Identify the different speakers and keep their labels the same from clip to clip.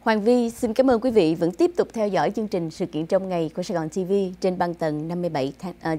Speaker 1: Hoàng Vi xin cảm ơn quý vị vẫn tiếp tục theo dõi chương trình sự kiện trong ngày của Sài Gòn TV trên băng tần 57.5. Ờ,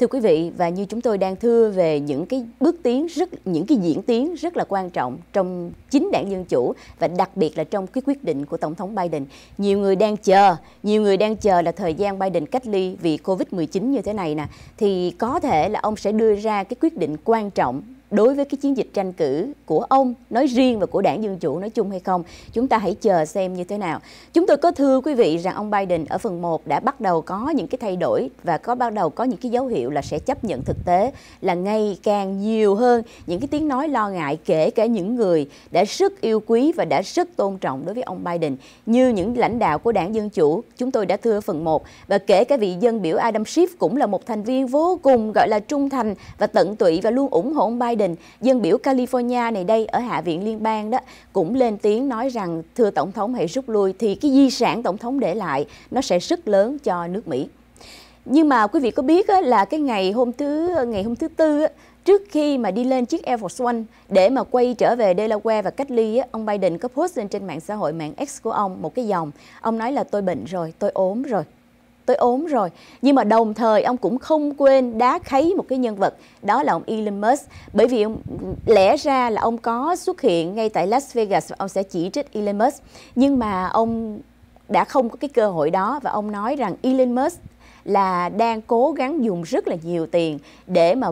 Speaker 1: thưa quý vị và như chúng tôi đang thưa về những cái bước tiến rất những cái diễn tiến rất là quan trọng trong chính đảng Dân chủ và đặc biệt là trong cái quyết định của tổng thống Biden. Nhiều người đang chờ, nhiều người đang chờ là thời gian Biden cách ly vì Covid-19 như thế này nè thì có thể là ông sẽ đưa ra cái quyết định quan trọng đối với cái chiến dịch tranh cử của ông nói riêng và của đảng Dân Chủ nói chung hay không. Chúng ta hãy chờ xem như thế nào. Chúng tôi có thưa quý vị rằng ông Biden ở phần 1 đã bắt đầu có những cái thay đổi và có bắt đầu có những cái dấu hiệu là sẽ chấp nhận thực tế là ngày càng nhiều hơn những cái tiếng nói lo ngại kể cả những người đã rất yêu quý và đã rất tôn trọng đối với ông Biden như những lãnh đạo của đảng Dân Chủ chúng tôi đã thưa phần 1 và kể cả vị dân biểu Adam Schiff cũng là một thành viên vô cùng gọi là trung thành và tận tụy và luôn ủng hộ ông Biden định, dân biểu California này đây ở Hạ viện Liên bang đó cũng lên tiếng nói rằng thưa Tổng thống hãy rút lui thì cái di sản Tổng thống để lại nó sẽ rất lớn cho nước Mỹ. Nhưng mà quý vị có biết là cái ngày hôm thứ ngày hôm thứ tư trước khi mà đi lên chiếc Air Force One để mà quay trở về Delaware và cách ly ông Biden có post lên trên mạng xã hội mạng X của ông một cái dòng. Ông nói là tôi bệnh rồi, tôi ốm rồi, tôi ốm rồi nhưng mà đồng thời ông cũng không quên đá kháy một cái nhân vật đó là ông Elon Musk bởi vì ông, lẽ ra là ông có xuất hiện ngay tại Las Vegas và ông sẽ chỉ trích Elon Musk nhưng mà ông đã không có cái cơ hội đó và ông nói rằng Elon Musk là đang cố gắng dùng rất là nhiều tiền để mà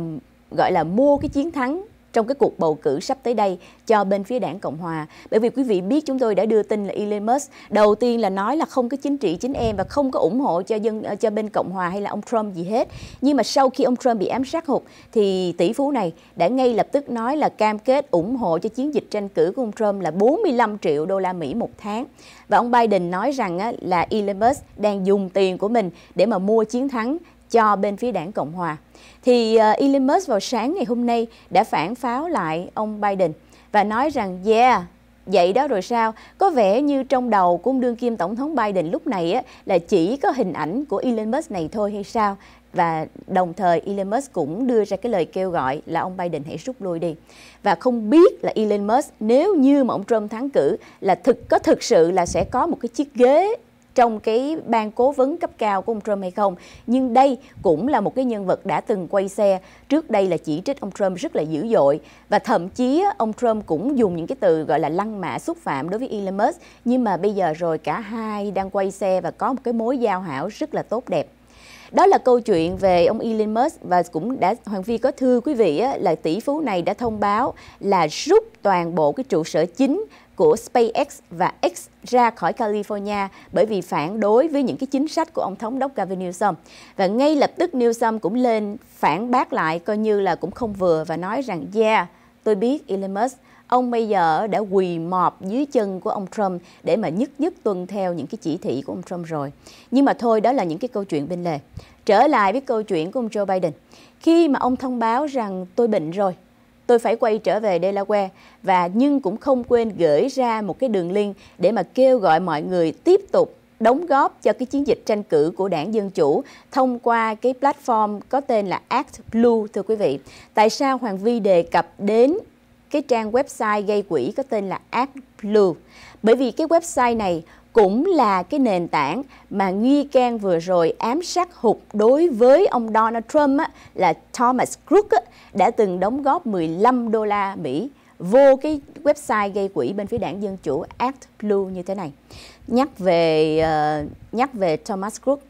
Speaker 1: gọi là mua cái chiến thắng trong cái cuộc bầu cử sắp tới đây cho bên phía đảng Cộng Hòa. Bởi vì quý vị biết chúng tôi đã đưa tin là Elon Musk đầu tiên là nói là không có chính trị chính em và không có ủng hộ cho dân cho bên Cộng Hòa hay là ông Trump gì hết. Nhưng mà sau khi ông Trump bị ám sát hụt thì tỷ phú này đã ngay lập tức nói là cam kết ủng hộ cho chiến dịch tranh cử của ông Trump là 45 triệu đô la Mỹ một tháng. Và ông Biden nói rằng là Elon Musk đang dùng tiền của mình để mà mua chiến thắng cho bên phía đảng Cộng Hòa. Thì uh, Elon Musk vào sáng ngày hôm nay đã phản pháo lại ông Biden và nói rằng yeah, Vậy đó rồi sao? Có vẻ như trong đầu của đương kim tổng thống Biden lúc này á, là chỉ có hình ảnh của Elon Musk này thôi hay sao? Và đồng thời Elon Musk cũng đưa ra cái lời kêu gọi là ông Biden hãy rút lui đi. Và không biết là Elon Musk nếu như mà ông Trump thắng cử là thực có thực sự là sẽ có một cái chiếc ghế trong cái ban cố vấn cấp cao của ông Trump hay không. Nhưng đây cũng là một cái nhân vật đã từng quay xe trước đây là chỉ trích ông Trump rất là dữ dội và thậm chí ông Trump cũng dùng những cái từ gọi là lăng mạ xúc phạm đối với Elon Musk. Nhưng mà bây giờ rồi cả hai đang quay xe và có một cái mối giao hảo rất là tốt đẹp. Đó là câu chuyện về ông Elon Musk và cũng đã Hoàng Phi có thư quý vị là tỷ phú này đã thông báo là rút toàn bộ cái trụ sở chính của SpaceX và X ra khỏi California bởi vì phản đối với những cái chính sách của ông thống đốc Gavin Newsom. Và ngay lập tức Newsom cũng lên phản bác lại coi như là cũng không vừa và nói rằng yeah, tôi biết Elon Musk ông bây giờ đã quỳ mọp dưới chân của ông Trump để mà nhất nhất tuân theo những cái chỉ thị của ông Trump rồi. Nhưng mà thôi đó là những cái câu chuyện bên lề. Trở lại với câu chuyện của ông Joe Biden. Khi mà ông thông báo rằng tôi bệnh rồi tôi phải quay trở về Delaware và nhưng cũng không quên gửi ra một cái đường link để mà kêu gọi mọi người tiếp tục đóng góp cho cái chiến dịch tranh cử của đảng Dân Chủ thông qua cái platform có tên là Act Blue thưa quý vị. Tại sao Hoàng Vi đề cập đến cái trang website gây quỹ có tên là Act Blue? Bởi vì cái website này cũng là cái nền tảng mà nghi can vừa rồi ám sát hụt đối với ông Donald Trump á, là Thomas Crook á, đã từng đóng góp 15 đô la Mỹ vô cái website gây quỹ bên phía đảng Dân Chủ Act Blue như thế này. Nhắc về uh, nhắc về Thomas Crook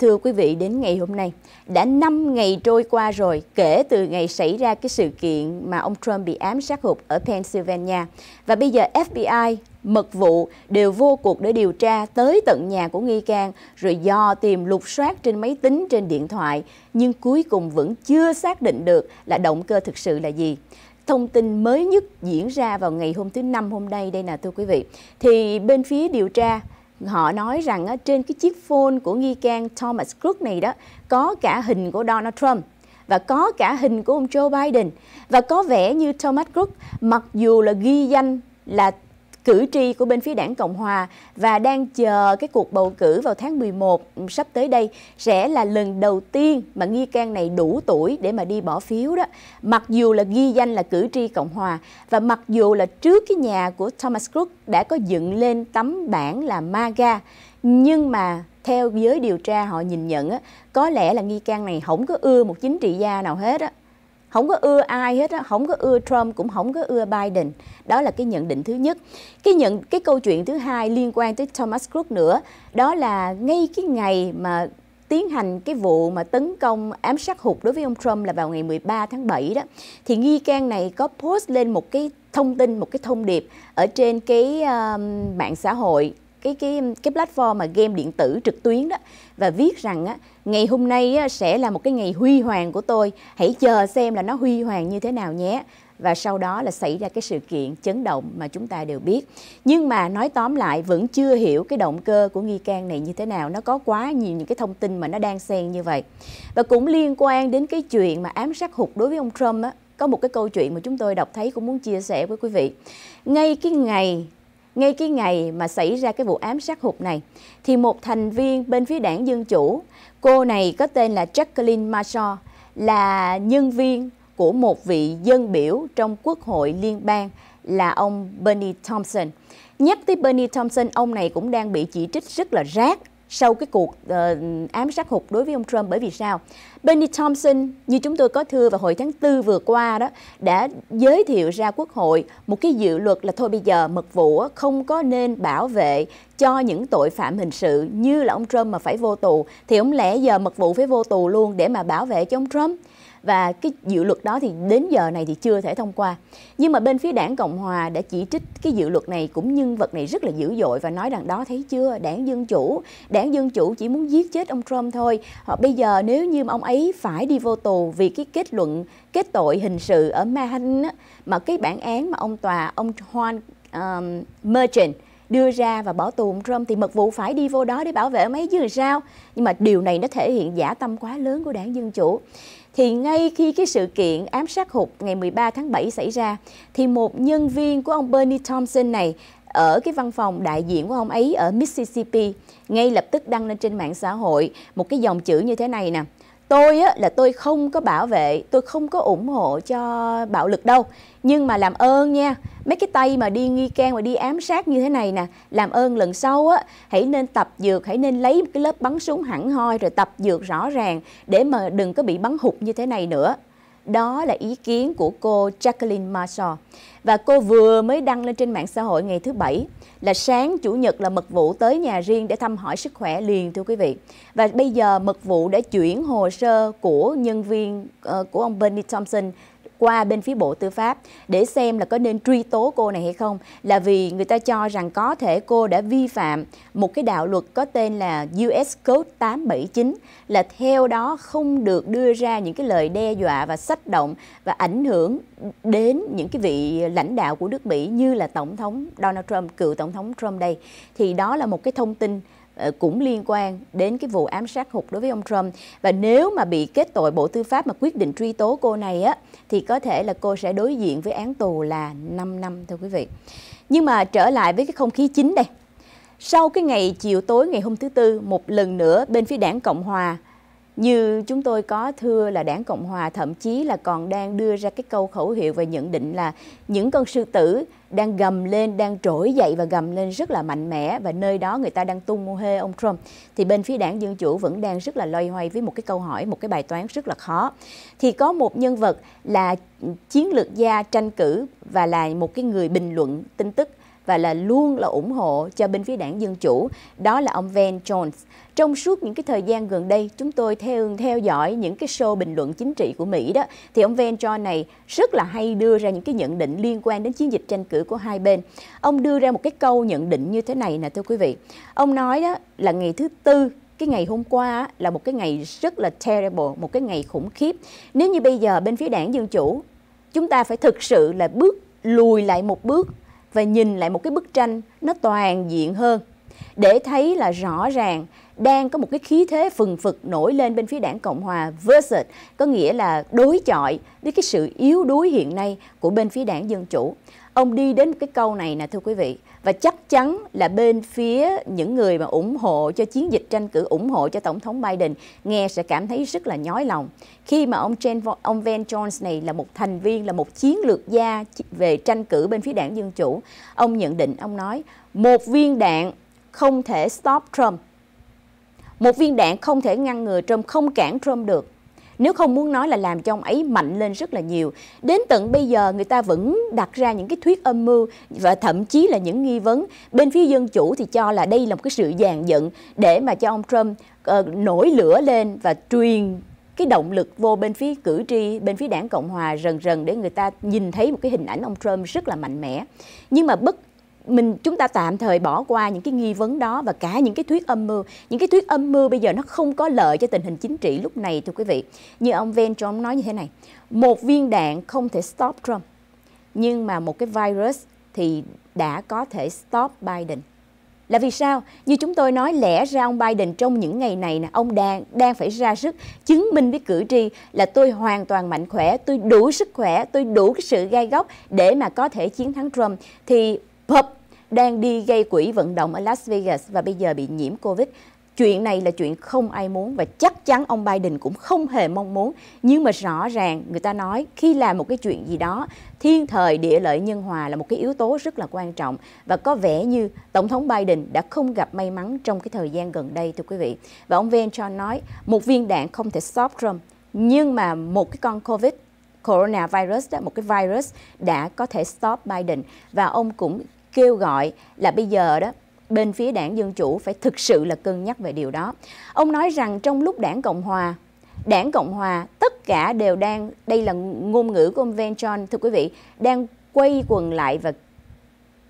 Speaker 1: Thưa quý vị, đến ngày hôm nay, đã 5 ngày trôi qua rồi kể từ ngày xảy ra cái sự kiện mà ông Trump bị ám sát hụt ở Pennsylvania. Và bây giờ FBI, mật vụ đều vô cuộc để điều tra tới tận nhà của nghi can, rồi do tìm lục soát trên máy tính, trên điện thoại, nhưng cuối cùng vẫn chưa xác định được là động cơ thực sự là gì thông tin mới nhất diễn ra vào ngày hôm thứ Năm hôm nay đây nè thưa quý vị. Thì bên phía điều tra họ nói rằng trên cái chiếc phone của nghi can Thomas Crook này đó có cả hình của Donald Trump và có cả hình của ông Joe Biden và có vẻ như Thomas Crook mặc dù là ghi danh là cử tri của bên phía đảng Cộng Hòa và đang chờ cái cuộc bầu cử vào tháng 11 ừ, sắp tới đây sẽ là lần đầu tiên mà nghi can này đủ tuổi để mà đi bỏ phiếu đó. Mặc dù là ghi danh là cử tri Cộng Hòa và mặc dù là trước cái nhà của Thomas Crook đã có dựng lên tấm bảng là MAGA nhưng mà theo giới điều tra họ nhìn nhận á, có lẽ là nghi can này không có ưa một chính trị gia nào hết á không có ưa ai hết á không có ưa Trump cũng không có ưa Biden đó là cái nhận định thứ nhất cái nhận cái câu chuyện thứ hai liên quan tới Thomas Crook nữa đó là ngay cái ngày mà tiến hành cái vụ mà tấn công ám sát hụt đối với ông Trump là vào ngày 13 tháng 7 đó thì nghi can này có post lên một cái thông tin một cái thông điệp ở trên cái uh, mạng xã hội cái cái cái platform mà game điện tử trực tuyến đó và viết rằng á, ngày hôm nay á, sẽ là một cái ngày huy hoàng của tôi hãy chờ xem là nó huy hoàng như thế nào nhé và sau đó là xảy ra cái sự kiện chấn động mà chúng ta đều biết. Nhưng mà nói tóm lại vẫn chưa hiểu cái động cơ của nghi can này như thế nào, nó có quá nhiều những cái thông tin mà nó đang xen như vậy. Và cũng liên quan đến cái chuyện mà ám sát hụt đối với ông Trump á, có một cái câu chuyện mà chúng tôi đọc thấy cũng muốn chia sẻ với quý vị. Ngay cái ngày ngay cái ngày mà xảy ra cái vụ ám sát hụt này, thì một thành viên bên phía đảng Dân Chủ, cô này có tên là Jacqueline Marshall, là nhân viên của một vị dân biểu trong Quốc hội liên bang là ông Bernie Thompson. Nhắc tới Bernie Thompson, ông này cũng đang bị chỉ trích rất là rác sau cái cuộc uh, ám sát hụt đối với ông Trump bởi vì sao? Benny Thompson như chúng tôi có thưa vào hồi tháng 4 vừa qua đó đã giới thiệu ra Quốc hội một cái dự luật là thôi bây giờ mật vụ không có nên bảo vệ cho những tội phạm hình sự như là ông Trump mà phải vô tù thì ông lẽ giờ mật vụ phải vô tù luôn để mà bảo vệ cho ông Trump và cái dự luật đó thì đến giờ này thì chưa thể thông qua nhưng mà bên phía đảng cộng hòa đã chỉ trích cái dự luật này cũng nhân vật này rất là dữ dội và nói rằng đó thấy chưa đảng dân chủ đảng dân chủ chỉ muốn giết chết ông trump thôi họ bây giờ nếu như ông ấy phải đi vô tù vì cái kết luận kết tội hình sự ở manhattan á, mà cái bản án mà ông tòa ông hoan um, merchant đưa ra và bỏ tù ông Trump thì mật vụ phải đi vô đó để bảo vệ mấy chứ sao. Nhưng mà điều này nó thể hiện giả tâm quá lớn của đảng Dân Chủ thì ngay khi cái sự kiện ám sát hụt ngày 13 tháng 7 xảy ra thì một nhân viên của ông Bernie Thompson này ở cái văn phòng đại diện của ông ấy ở Mississippi ngay lập tức đăng lên trên mạng xã hội một cái dòng chữ như thế này nè tôi á, là tôi không có bảo vệ tôi không có ủng hộ cho bạo lực đâu nhưng mà làm ơn nha mấy cái tay mà đi nghi can và đi ám sát như thế này nè làm ơn lần sau á hãy nên tập dược hãy nên lấy một cái lớp bắn súng hẳn hoi rồi tập dược rõ ràng để mà đừng có bị bắn hụt như thế này nữa đó là ý kiến của cô Jacqueline Marshall. Và cô vừa mới đăng lên trên mạng xã hội ngày thứ Bảy là sáng Chủ nhật là mật vụ tới nhà riêng để thăm hỏi sức khỏe liền thưa quý vị. Và bây giờ mật vụ đã chuyển hồ sơ của nhân viên uh, của ông Benny Thompson qua bên phía Bộ Tư pháp để xem là có nên truy tố cô này hay không là vì người ta cho rằng có thể cô đã vi phạm một cái đạo luật có tên là US Code 879 là theo đó không được đưa ra những cái lời đe dọa và sách động và ảnh hưởng đến những cái vị lãnh đạo của nước Mỹ như là Tổng thống Donald Trump, cựu Tổng thống Trump đây. Thì đó là một cái thông tin Ờ, cũng liên quan đến cái vụ ám sát hụt đối với ông Trump và nếu mà bị kết tội Bộ Tư pháp mà quyết định truy tố cô này á thì có thể là cô sẽ đối diện với án tù là 5 năm thưa quý vị. Nhưng mà trở lại với cái không khí chính đây. Sau cái ngày chiều tối ngày hôm thứ tư, một lần nữa bên phía đảng Cộng hòa như chúng tôi có thưa là đảng Cộng Hòa thậm chí là còn đang đưa ra cái câu khẩu hiệu và nhận định là những con sư tử đang gầm lên, đang trỗi dậy và gầm lên rất là mạnh mẽ và nơi đó người ta đang tung mô hê ông Trump. Thì bên phía đảng Dân Chủ vẫn đang rất là loay hoay với một cái câu hỏi, một cái bài toán rất là khó. Thì có một nhân vật là chiến lược gia tranh cử và là một cái người bình luận tin tức và là luôn là ủng hộ cho bên phía đảng Dân Chủ, đó là ông Van Jones. Trong suốt những cái thời gian gần đây, chúng tôi theo theo dõi những cái show bình luận chính trị của Mỹ đó, thì ông Van Jones này rất là hay đưa ra những cái nhận định liên quan đến chiến dịch tranh cử của hai bên. Ông đưa ra một cái câu nhận định như thế này nè thưa quý vị. Ông nói đó là ngày thứ tư cái ngày hôm qua là một cái ngày rất là terrible, một cái ngày khủng khiếp. Nếu như bây giờ bên phía đảng Dân Chủ, chúng ta phải thực sự là bước lùi lại một bước và nhìn lại một cái bức tranh nó toàn diện hơn để thấy là rõ ràng đang có một cái khí thế phừng phực nổi lên bên phía đảng Cộng Hòa versus có nghĩa là đối chọi với cái sự yếu đuối hiện nay của bên phía đảng Dân Chủ. Ông đi đến cái câu này nè thưa quý vị và chắc chắn là bên phía những người mà ủng hộ cho chiến dịch tranh cử ủng hộ cho tổng thống Biden nghe sẽ cảm thấy rất là nhói lòng khi mà ông Jen, ông Van Jones này là một thành viên là một chiến lược gia về tranh cử bên phía đảng Dân Chủ. Ông nhận định ông nói một viên đạn không thể stop Trump một viên đạn không thể ngăn ngừa Trump, không cản Trump được. Nếu không muốn nói là làm cho ông ấy mạnh lên rất là nhiều. Đến tận bây giờ người ta vẫn đặt ra những cái thuyết âm mưu và thậm chí là những nghi vấn. Bên phía dân chủ thì cho là đây là một cái sự dàn dựng để mà cho ông Trump uh, nổi lửa lên và truyền cái động lực vô bên phía cử tri, bên phía đảng Cộng Hòa rần rần để người ta nhìn thấy một cái hình ảnh ông Trump rất là mạnh mẽ. Nhưng mà bất mình chúng ta tạm thời bỏ qua những cái nghi vấn đó và cả những cái thuyết âm mưu những cái thuyết âm mưu bây giờ nó không có lợi cho tình hình chính trị lúc này thưa quý vị như ông Ventrom nói như thế này một viên đạn không thể stop Trump nhưng mà một cái virus thì đã có thể stop Biden là vì sao? Như chúng tôi nói lẽ ra ông Biden trong những ngày này nè, ông đang đang phải ra sức chứng minh với cử tri là tôi hoàn toàn mạnh khỏe, tôi đủ sức khỏe, tôi đủ cái sự gai góc để mà có thể chiến thắng Trump thì hợp đang đi gây quỹ vận động ở Las Vegas và bây giờ bị nhiễm Covid. Chuyện này là chuyện không ai muốn và chắc chắn ông Biden cũng không hề mong muốn. Nhưng mà rõ ràng người ta nói khi làm một cái chuyện gì đó, thiên thời địa lợi nhân hòa là một cái yếu tố rất là quan trọng và có vẻ như Tổng thống Biden đã không gặp may mắn trong cái thời gian gần đây thưa quý vị. Và ông cho nói một viên đạn không thể stop Trump nhưng mà một cái con Covid coronavirus đó, một cái virus đã có thể stop Biden và ông cũng kêu gọi là bây giờ đó bên phía đảng Dân Chủ phải thực sự là cân nhắc về điều đó. Ông nói rằng trong lúc đảng Cộng Hòa, đảng Cộng Hòa tất cả đều đang, đây là ngôn ngữ của ông Venchon, thưa quý vị, đang quay quần lại và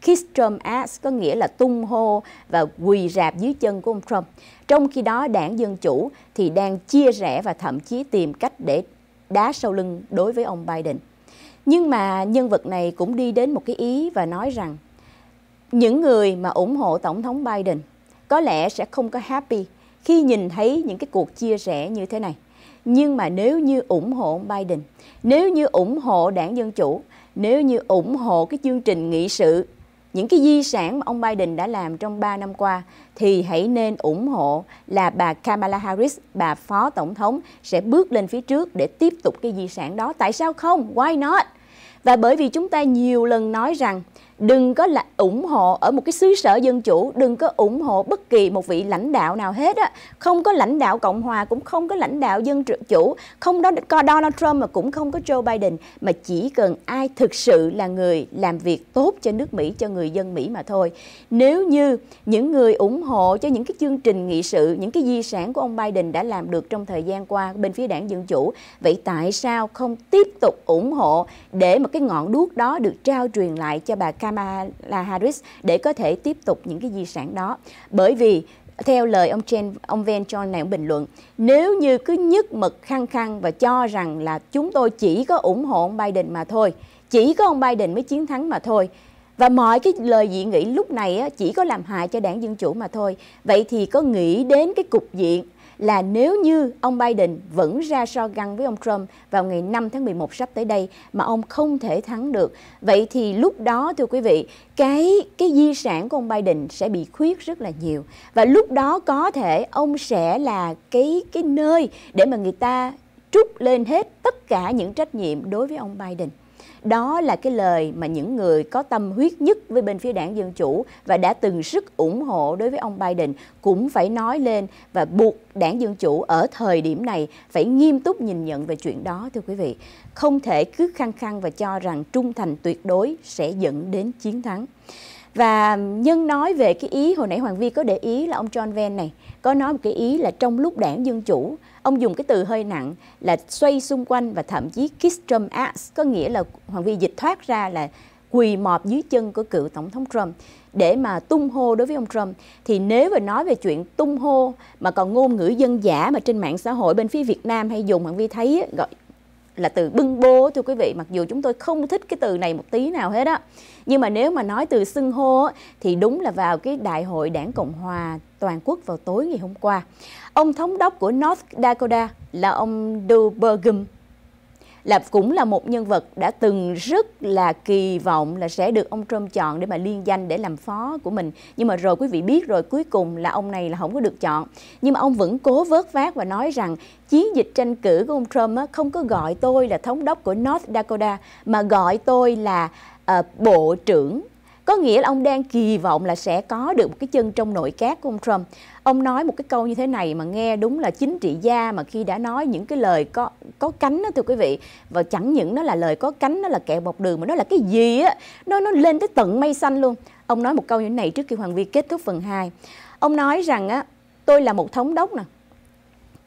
Speaker 1: kiss Trump ass có nghĩa là tung hô và quỳ rạp dưới chân của ông Trump. Trong khi đó đảng Dân Chủ thì đang chia rẽ và thậm chí tìm cách để đá sau lưng đối với ông Biden. Nhưng mà nhân vật này cũng đi đến một cái ý và nói rằng những người mà ủng hộ Tổng thống Biden có lẽ sẽ không có happy khi nhìn thấy những cái cuộc chia rẽ như thế này. Nhưng mà nếu như ủng hộ Biden, nếu như ủng hộ đảng Dân Chủ, nếu như ủng hộ cái chương trình nghị sự, những cái di sản mà ông Biden đã làm trong 3 năm qua, thì hãy nên ủng hộ là bà Kamala Harris, bà Phó Tổng thống, sẽ bước lên phía trước để tiếp tục cái di sản đó. Tại sao không? Why not? Và bởi vì chúng ta nhiều lần nói rằng đừng có là ủng hộ ở một cái xứ sở dân chủ đừng có ủng hộ bất kỳ một vị lãnh đạo nào hết á không có lãnh đạo cộng hòa cũng không có lãnh đạo dân chủ không đó có Donald Trump mà cũng không có Joe Biden mà chỉ cần ai thực sự là người làm việc tốt cho nước Mỹ cho người dân Mỹ mà thôi nếu như những người ủng hộ cho những cái chương trình nghị sự những cái di sản của ông Biden đã làm được trong thời gian qua bên phía đảng dân chủ vậy tại sao không tiếp tục ủng hộ để mà cái ngọn đuốc đó được trao truyền lại cho bà Kamala Kamala Harris để có thể tiếp tục những cái di sản đó. Bởi vì theo lời ông Chen ông Van cho này ông bình luận nếu như cứ nhất mực khăng khăng và cho rằng là chúng tôi chỉ có ủng hộ ông Biden mà thôi chỉ có ông Biden mới chiến thắng mà thôi và mọi cái lời dị nghị lúc này chỉ có làm hại cho đảng Dân Chủ mà thôi vậy thì có nghĩ đến cái cục diện là nếu như ông Biden vẫn ra so găng với ông Trump vào ngày 5 tháng 11 sắp tới đây mà ông không thể thắng được. Vậy thì lúc đó thưa quý vị, cái cái di sản của ông Biden sẽ bị khuyết rất là nhiều và lúc đó có thể ông sẽ là cái cái nơi để mà người ta trút lên hết tất cả những trách nhiệm đối với ông Biden. Đó là cái lời mà những người có tâm huyết nhất với bên phía đảng Dân Chủ và đã từng sức ủng hộ đối với ông Biden cũng phải nói lên và buộc đảng Dân Chủ ở thời điểm này phải nghiêm túc nhìn nhận về chuyện đó thưa quý vị. Không thể cứ khăng khăng và cho rằng trung thành tuyệt đối sẽ dẫn đến chiến thắng. Và nhân nói về cái ý hồi nãy Hoàng Vi có để ý là ông John Van này có nói một cái ý là trong lúc đảng Dân Chủ, ông dùng cái từ hơi nặng là xoay xung quanh và thậm chí kiss Trump ass, có nghĩa là Hoàng Vi dịch thoát ra là quỳ mọp dưới chân của cựu tổng thống Trump để mà tung hô đối với ông Trump thì nếu mà nói về chuyện tung hô mà còn ngôn ngữ dân giả mà trên mạng xã hội bên phía Việt Nam hay dùng Hoàng Vi thấy gọi là từ bưng bố thưa quý vị mặc dù chúng tôi không thích cái từ này một tí nào hết á nhưng mà nếu mà nói từ xưng hô thì đúng là vào cái đại hội đảng cộng hòa toàn quốc vào tối ngày hôm qua ông thống đốc của North Dakota là ông Doe là cũng là một nhân vật đã từng rất là kỳ vọng là sẽ được ông Trump chọn để mà liên danh để làm phó của mình. Nhưng mà rồi quý vị biết rồi cuối cùng là ông này là không có được chọn. Nhưng mà ông vẫn cố vớt vát và nói rằng chiến dịch tranh cử của ông Trump không có gọi tôi là thống đốc của North Dakota mà gọi tôi là uh, bộ trưởng có nghĩa là ông đang kỳ vọng là sẽ có được một cái chân trong nội các của ông Trump ông nói một cái câu như thế này mà nghe đúng là chính trị gia mà khi đã nói những cái lời có có cánh đó thưa quý vị và chẳng những nó là lời có cánh nó là kẹo bọc đường mà nó là cái gì á nó nó lên tới tận mây xanh luôn ông nói một câu như thế này trước khi Hoàng Vi kết thúc phần 2 ông nói rằng á tôi là một thống đốc nè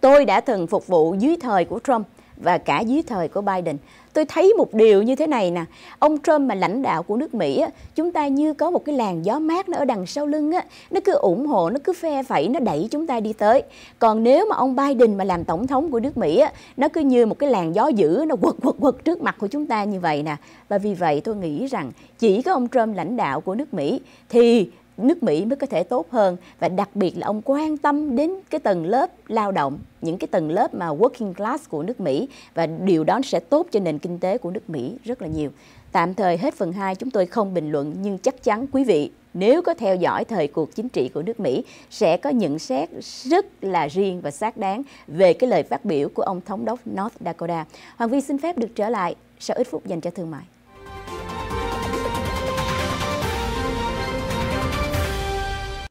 Speaker 1: tôi đã từng phục vụ dưới thời của Trump và cả dưới thời của Biden. Tôi thấy một điều như thế này nè, ông Trump mà lãnh đạo của nước Mỹ, á, chúng ta như có một cái làn gió mát nó ở đằng sau lưng, á, nó cứ ủng hộ, nó cứ phe phẩy, nó đẩy chúng ta đi tới. Còn nếu mà ông Biden mà làm tổng thống của nước Mỹ, á, nó cứ như một cái làn gió dữ, nó quật quật quật trước mặt của chúng ta như vậy nè. Và vì vậy tôi nghĩ rằng chỉ có ông Trump lãnh đạo của nước Mỹ thì nước Mỹ mới có thể tốt hơn và đặc biệt là ông quan tâm đến cái tầng lớp lao động những cái tầng lớp mà working class của nước Mỹ và điều đó sẽ tốt cho nền kinh tế của nước Mỹ rất là nhiều. Tạm thời hết phần 2 chúng tôi không bình luận nhưng chắc chắn quý vị nếu có theo dõi thời cuộc chính trị của nước Mỹ sẽ có nhận xét rất là riêng và xác đáng về cái lời phát biểu của ông thống đốc North Dakota. Hoàng Vi xin phép được trở lại sau ít phút dành cho thương mại.